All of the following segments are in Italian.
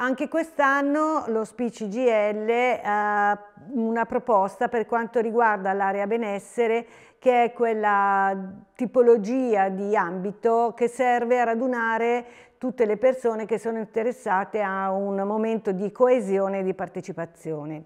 Anche quest'anno lo SPICGL ha una proposta per quanto riguarda l'area benessere che è quella tipologia di ambito che serve a radunare tutte le persone che sono interessate a un momento di coesione e di partecipazione.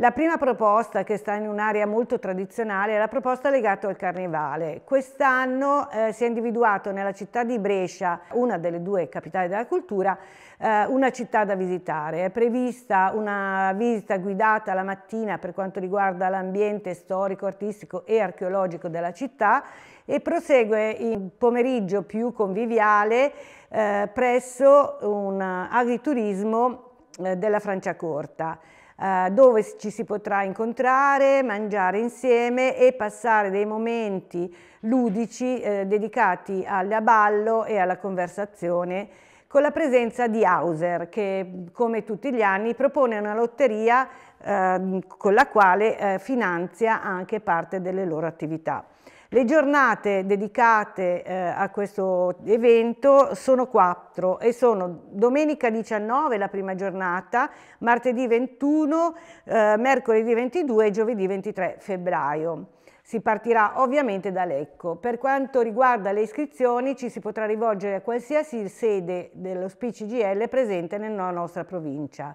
La prima proposta, che sta in un'area molto tradizionale, è la proposta legata al carnevale. Quest'anno eh, si è individuato nella città di Brescia, una delle due capitali della cultura, eh, una città da visitare. È prevista una visita guidata la mattina per quanto riguarda l'ambiente storico, artistico e archeologico della città e prosegue il pomeriggio più conviviale eh, presso un agriturismo eh, della Francia Corta. Eh, dove ci si potrà incontrare, mangiare insieme e passare dei momenti ludici eh, dedicati al ballo e alla conversazione con la presenza di Hauser che come tutti gli anni propone una lotteria eh, con la quale eh, finanzia anche parte delle loro attività. Le giornate dedicate eh, a questo evento sono quattro e sono domenica 19 la prima giornata, martedì 21, eh, mercoledì 22 e giovedì 23 febbraio. Si partirà ovviamente da Lecco. Per quanto riguarda le iscrizioni ci si potrà rivolgere a qualsiasi sede dello SPICGL presente nella nostra provincia.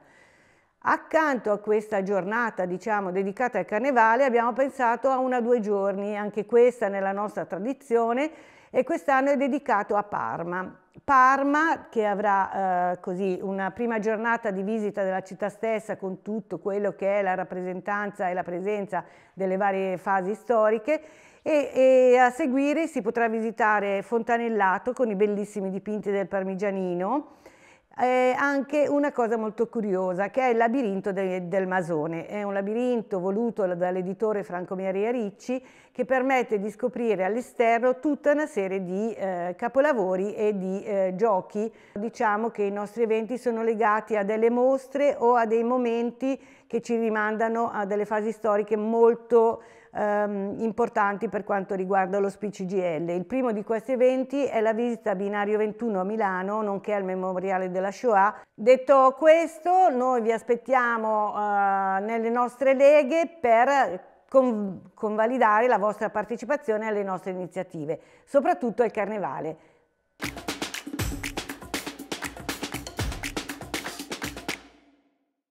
Accanto a questa giornata, diciamo, dedicata al carnevale, abbiamo pensato a una due giorni, anche questa nella nostra tradizione, e quest'anno è dedicato a Parma. Parma che avrà eh, così una prima giornata di visita della città stessa con tutto quello che è la rappresentanza e la presenza delle varie fasi storiche e, e a seguire si potrà visitare Fontanellato con i bellissimi dipinti del Parmigianino, eh, anche una cosa molto curiosa che è il labirinto de, del Masone. È un labirinto voluto dall'editore Franco Maria Ricci che permette di scoprire all'esterno tutta una serie di eh, capolavori e di eh, giochi. Diciamo che i nostri eventi sono legati a delle mostre o a dei momenti che ci rimandano a delle fasi storiche molto ehm, importanti per quanto riguarda lo SPCGL. Il primo di questi eventi è la visita a Binario 21 a Milano, nonché al Memoriale della Shoah. Detto questo, noi vi aspettiamo eh, nelle nostre leghe per convalidare la vostra partecipazione alle nostre iniziative, soprattutto al Carnevale.